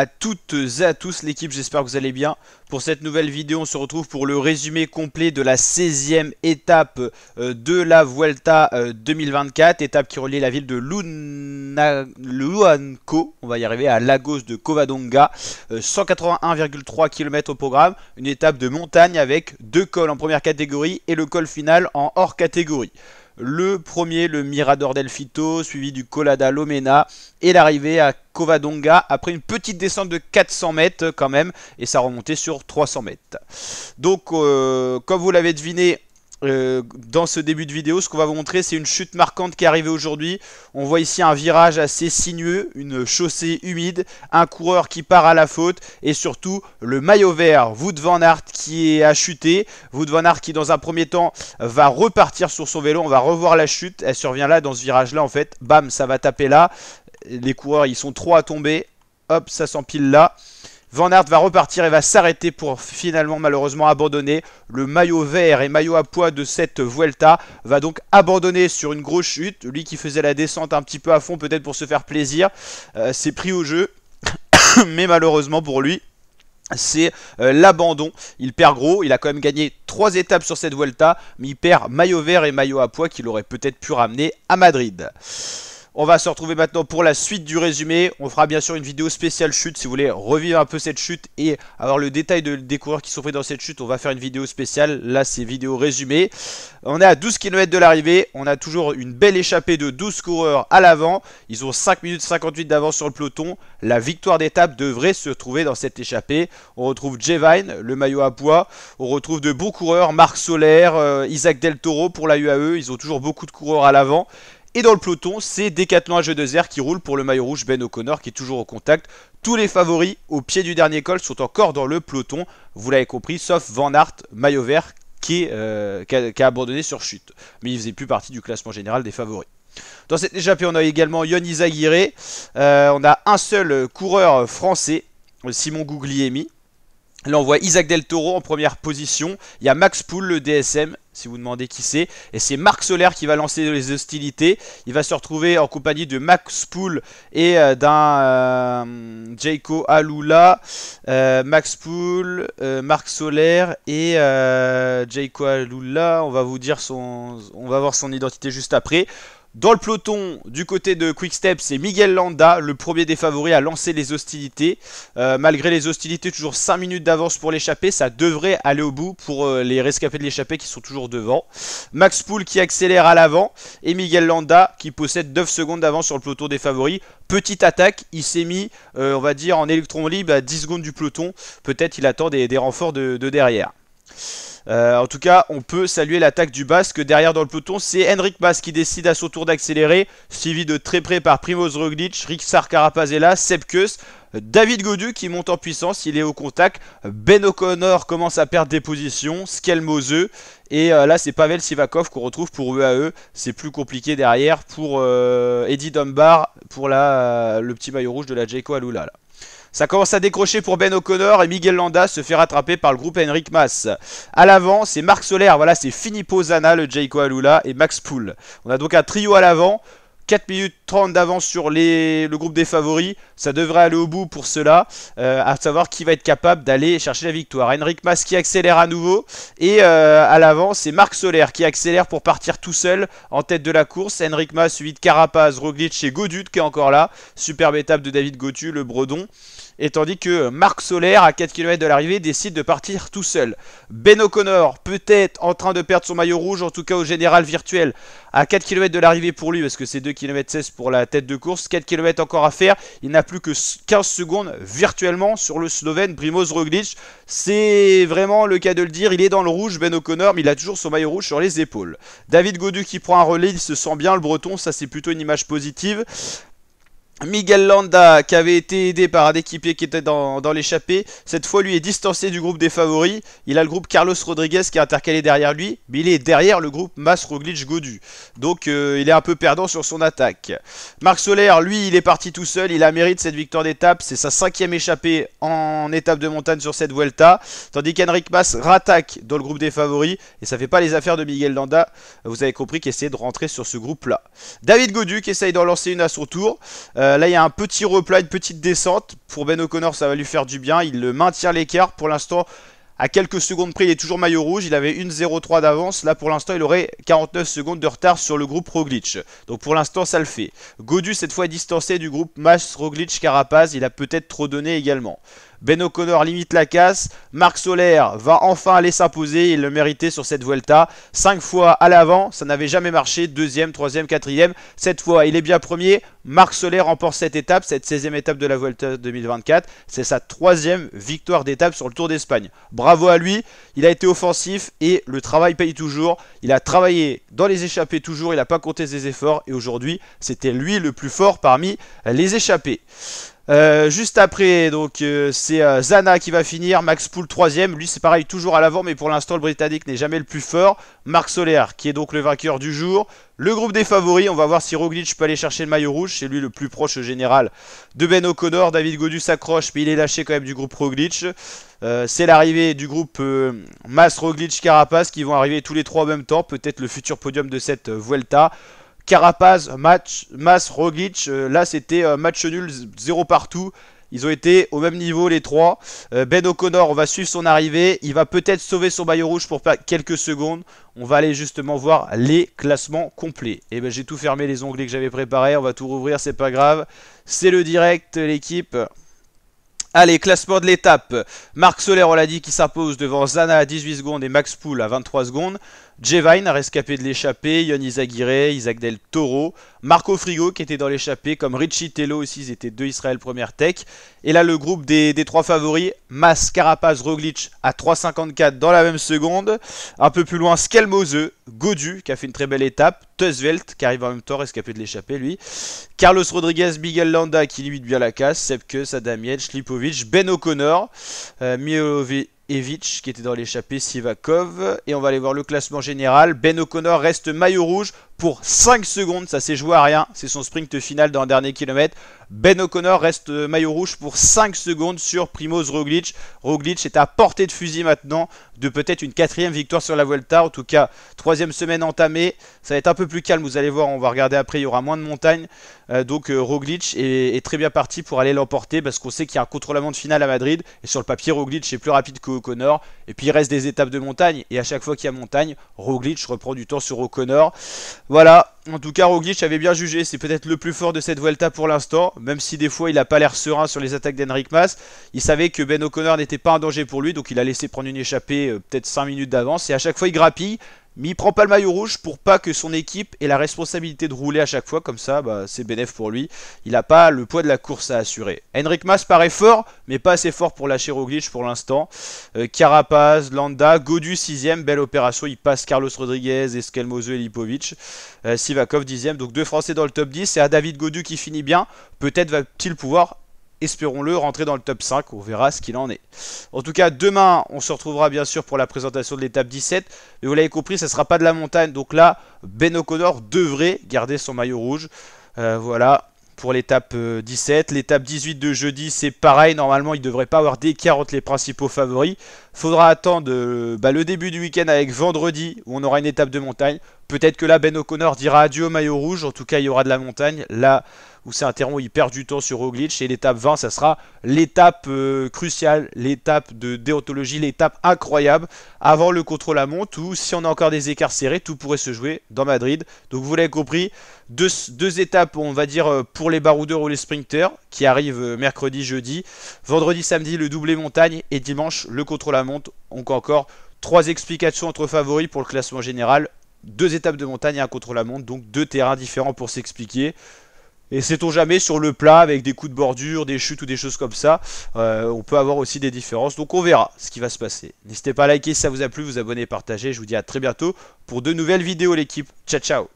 à toutes et à tous l'équipe, j'espère que vous allez bien. Pour cette nouvelle vidéo, on se retrouve pour le résumé complet de la 16e étape euh, de la Vuelta 2024, euh, étape qui relie la ville de Luanco, on va y arriver, à Lagos de Covadonga, 181,3 euh, km au programme, une étape de montagne avec deux cols en première catégorie et le col final en hors catégorie. Le premier, le Mirador del Fito, suivi du Colada Lomena et l'arrivée à Covadonga après une petite descente de 400 mètres quand même et ça remontait sur 300 mètres. Donc euh, comme vous l'avez deviné, euh, dans ce début de vidéo, ce qu'on va vous montrer, c'est une chute marquante qui est arrivée aujourd'hui. On voit ici un virage assez sinueux, une chaussée humide, un coureur qui part à la faute et surtout le maillot vert, Wood Van Aert qui est à chuter. Wood Van Aert qui dans un premier temps va repartir sur son vélo, on va revoir la chute. Elle survient là dans ce virage là en fait. Bam, ça va taper là. Les coureurs, ils sont trop à tomber. Hop, ça s'empile là. Van Aert va repartir et va s'arrêter pour finalement malheureusement abandonner. Le maillot vert et maillot à poids de cette Vuelta va donc abandonner sur une grosse chute. Lui qui faisait la descente un petit peu à fond peut-être pour se faire plaisir, euh, s'est pris au jeu. Mais malheureusement pour lui, c'est euh, l'abandon. Il perd gros, il a quand même gagné 3 étapes sur cette Vuelta, mais il perd maillot vert et maillot à poids qu'il aurait peut-être pu ramener à Madrid. On va se retrouver maintenant pour la suite du résumé. On fera bien sûr une vidéo spéciale chute si vous voulez revivre un peu cette chute et avoir le détail de, des coureurs qui sont faits dans cette chute. On va faire une vidéo spéciale. Là, c'est vidéo résumée. On est à 12 km de l'arrivée. On a toujours une belle échappée de 12 coureurs à l'avant. Ils ont 5 minutes 58 d'avance sur le peloton. La victoire d'étape devrait se trouver dans cette échappée. On retrouve Jevine, le maillot à pois. On retrouve de bons coureurs, Marc Solaire, euh, Isaac Del Toro pour la UAE. Ils ont toujours beaucoup de coureurs à l'avant. Et dans le peloton, c'est Decathlon jeu de zère qui roule pour le maillot rouge Ben O'Connor qui est toujours au contact. Tous les favoris au pied du dernier col sont encore dans le peloton, vous l'avez compris, sauf Van Hart, maillot vert, euh, qui, a, abandonné sur chute. Mais il faisait plus partie du classement général des favoris. Dans cette échappée, on a également Yonis Aguirre. Euh, on a un seul coureur français, Simon Guglielmi, Là, on voit Isaac Del Toro en première position. Il y a Max Pool, le DSM, si vous demandez qui c'est. Et c'est Marc Solaire qui va lancer les hostilités. Il va se retrouver en compagnie de Max Pool et euh, d'un euh, Alula. Euh, Max euh, Marc Solaire et Jaco Alula. On va vous dire son, on va voir son identité juste après. Dans le peloton, du côté de Quick c'est Miguel Landa, le premier des favoris à lancer les hostilités. Euh, malgré les hostilités, toujours 5 minutes d'avance pour l'échapper, Ça devrait aller au bout pour euh, les rescapés de l'échappée qui sont toujours devant. Max Poul qui accélère à l'avant. Et Miguel Landa qui possède 9 secondes d'avance sur le peloton des favoris. Petite attaque, il s'est mis, euh, on va dire, en électron libre à 10 secondes du peloton. Peut-être il attend des, renforts de, de derrière. Euh, en tout cas, on peut saluer l'attaque du Basque. Derrière dans le peloton, c'est Henrik Basque qui décide à son tour d'accélérer, suivi de très près par Primoz Roglic, Rixar Carapazella, Sepkus. David Godu qui monte en puissance, il est au contact. Ben O'Connor commence à perdre des positions. Skelmose. Et euh, là, c'est Pavel Sivakov qu'on retrouve pour UAE. C'est plus compliqué derrière pour euh, Eddie Dunbar, pour la, le petit maillot rouge de la Jeko Alula. Ça commence à décrocher pour Ben O'Connor et Miguel Landa se fait rattraper par le groupe Henrik Mas. À l'avant, c'est Marc Solaire, voilà, c'est Finipo Zana, le Jayco Alula et Max Pool. On a donc un trio à l'avant. 4 minutes 30 d'avance sur les, le groupe des favoris. Ça devrait aller au bout pour cela, euh, à savoir qui va être capable d'aller chercher la victoire. Henrik Mas qui accélère à nouveau. Et euh, à l'avant, c'est Marc Soler qui accélère pour partir tout seul en tête de la course. Henrik Mas suivi de Carapaz, Roglic et Godut qui est encore là. Superbe étape de David Gotu, le Bredon. Et tandis que Marc Soler, à 4 km de l'arrivée, décide de partir tout seul. Ben O'Connor, peut-être en train de perdre son maillot rouge, en tout cas au général virtuel, à 4 km de l'arrivée pour lui, parce que c'est 2 km 16 pour la tête de course. 4 km encore à faire. Il n'a plus que 15 secondes virtuellement sur le Slovène Primoz Roglic. C'est vraiment le cas de le dire. Il est dans le rouge, Ben O'Connor, mais il a toujours son maillot rouge sur les épaules. David Godu qui prend un relais, il se sent bien le breton. Ça, c'est plutôt une image positive. Miguel Landa, qui avait été aidé par un équipier qui était dans, l'échappée, cette fois lui est distancé du groupe des favoris. Il a le groupe Carlos Rodriguez qui est intercalé derrière lui, mais il est derrière le groupe Mas Roglic Godu. Donc euh, il est un peu perdant sur son attaque. Marc Soler, lui, il est parti tout seul, il a mérite cette victoire d'étape. C'est sa cinquième échappée en étape de montagne sur cette Vuelta. Tandis qu'Henrik Mas rattaque dans le groupe des favoris, et ça ne fait pas les affaires de Miguel Landa. Vous avez compris qu'essayer de rentrer sur ce groupe-là. David Godu qui essaye d'en lancer une à son tour. Euh, euh, là, il y a un petit replay une petite descente. Pour Ben O'Connor, ça va lui faire du bien. Il maintient l'écart. Pour l'instant, à quelques secondes près, il est toujours maillot rouge. Il avait une 0-3 d'avance. Là, pour l'instant, il aurait 49 secondes de retard sur le groupe Roglic. Donc, pour l'instant, ça le fait. Godu, cette fois, est distancé du groupe Mas Roglic Carapaz. Il a peut-être trop donné également. Ben O'Connor limite la casse. Marc Solaire va enfin aller s'imposer. Il le méritait sur cette Vuelta. 5 fois à l'avant, ça n'avait jamais marché. Deuxième, troisième, quatrième. Cette fois, il est bien premier. Marc Solaire remporte cette étape, cette 16e étape de la Vuelta 2024. C'est sa troisième victoire d'étape sur le Tour d'Espagne. Bravo à lui. Il a été offensif et le travail paye toujours. Il a travaillé dans les échappées toujours. Il n'a pas compté ses efforts. Et aujourd'hui, c'était lui le plus fort parmi les échappées. Euh, juste après, donc euh, c'est euh, Zana qui va finir, Max 3 troisième. Lui, c'est pareil, toujours à l'avant, mais pour l'instant, le Britannique n'est jamais le plus fort. Marc Soler, qui est donc le vainqueur du jour. Le groupe des favoris, on va voir si Roglic peut aller chercher le maillot rouge. C'est lui le plus proche général de Ben O'Connor. David Godu s'accroche, mais il est lâché quand même du groupe Roglic. c'est l'arrivée du groupe Mas, Roglic, Carapace qui vont arriver tous les trois en même temps. Peut-être le futur podium de cette Vuelta. Carapaz, match, Mas, Rogic. Euh, là, c'était euh, match nul, 0 partout. Ils ont été au même niveau les trois. Euh, ben O'Connor, on va suivre son arrivée. Il va peut-être sauver son maillot rouge pour quelques secondes. On va aller justement voir les classements complets. Et eh ben j'ai tout fermé les onglets que j'avais préparés. On va tout rouvrir, c'est pas grave. C'est le direct, l'équipe. Allez, classement de l'étape. Marc Soler, on l'a dit, qui s'impose devant Zana à 18 secondes et Max Poul à 23 secondes. Jevine a rescapé de l'échappée, Yonis Aguirre, Isaac Del Toro, Marco Frigo qui était dans l'échappée, comme Richie Tello aussi, ils étaient deux Israël Première Tech. Et là, le groupe des, trois favoris, Mas, Carapaz, Roglic à 3,54 dans la même seconde. Un peu plus loin, Skelmose, Godu qui a fait une très belle étape, Teusvelt qui arrive en même temps, rescapé de l'échappée lui, Carlos Rodriguez, Miguel Landa qui limite bien la casse, Sepke, Sadamiel, Slipovic, Ben O'Connor, euh, Evich qui était dans l'échappée, Sivakov. Et on va aller voir le classement général. Ben O'Connor reste maillot rouge pour 5 secondes. Ça s'est joué à rien. C'est son sprint final dans le dernier kilomètre. Ben O'Connor reste euh, maillot rouge pour 5 secondes sur Primoz Roglic. Roglic est à portée de fusil maintenant de peut-être une quatrième victoire sur la Vuelta. En tout cas, troisième semaine entamée. Ça va être un peu plus calme, vous allez voir. On va regarder après, il y aura moins de montagnes. Euh, donc euh, Roglic est, très bien parti pour aller l'emporter parce qu'on sait qu'il y a un contrôlement de finale à Madrid. Et sur le papier, Roglic est plus rapide qu'O'Connor Et puis il reste des étapes de montagne. Et à chaque fois qu'il y a montagne, Roglic reprend du temps sur O'Connor. Voilà, en tout cas, Roglic avait bien jugé. C'est peut-être le plus fort de cette Vuelta pour l'instant. Même si des fois, il n'a pas l'air serein sur les attaques d'Henrik Mas. Il savait que Ben O'Connor n'était pas un danger pour lui. Donc, il a laissé prendre une échappée euh, peut-être 5 minutes d'avance. Et à chaque fois, il grappille. Mais il prend pas le maillot rouge pour pas que son équipe ait la responsabilité de rouler à chaque fois. Comme ça, bah, c'est bénéf pour lui. Il n'a pas le poids de la course à assurer. Henrik Mas paraît fort, mais pas assez fort pour lâcher Roglic pour l'instant. Euh, Carapaz, Landa, Godu 6ème. Belle opération. Il passe Carlos Rodriguez, Esquelmozo et Lipovic. Euh, Sivakov 10ème. Donc deux Français dans le top 10. C'est à David Godu qui finit bien. Peut-être va-t-il pouvoir espérons-le, rentrer dans le top 5. On verra ce qu'il en est. En tout cas, demain, on se retrouvera bien sûr pour la présentation de l'étape 17. Mais vous l'avez compris, ça ne sera pas de la montagne. Donc là, Ben O'Connor devrait garder son maillot rouge. Euh, voilà pour l'étape 17. Euh, l'étape 18 de jeudi, c'est pareil. Normalement, il ne devrait pas avoir d'écart entre les principaux favoris. Faudra attendre euh, bah, le début du week-end avec vendredi, où on aura une étape de montagne. Peut-être que là, Ben O'Connor dira adieu au maillot rouge. En tout cas, il y aura de la montagne. Là, où c'est un terrain où il perd du temps sur Roglic. Et l'étape 20, ça sera l'étape euh, cruciale, l'étape de déontologie, l'étape incroyable avant le contrôle à monte, où si on a encore des écarts serrés, tout pourrait se jouer dans Madrid. Donc vous l'avez compris, deux, étapes, on va dire, euh, pour les baroudeurs ou les sprinters, qui arrivent euh, mercredi, jeudi, vendredi, samedi, le doublé montagne, et dimanche, le contrôle à monte. Donc encore trois explications entre favoris pour le classement général deux étapes de montagne et un contrôle la monte, donc deux terrains différents pour s'expliquer. Et c'est on jamais sur le plat avec des coups de bordure, des chutes ou des choses comme ça. Euh, on peut avoir aussi des différences. Donc on verra ce qui va se passer. N'hésitez pas à liker si ça vous a plu, vous abonner, partager. Je vous dis à très bientôt pour de nouvelles vidéos l'équipe. Ciao ciao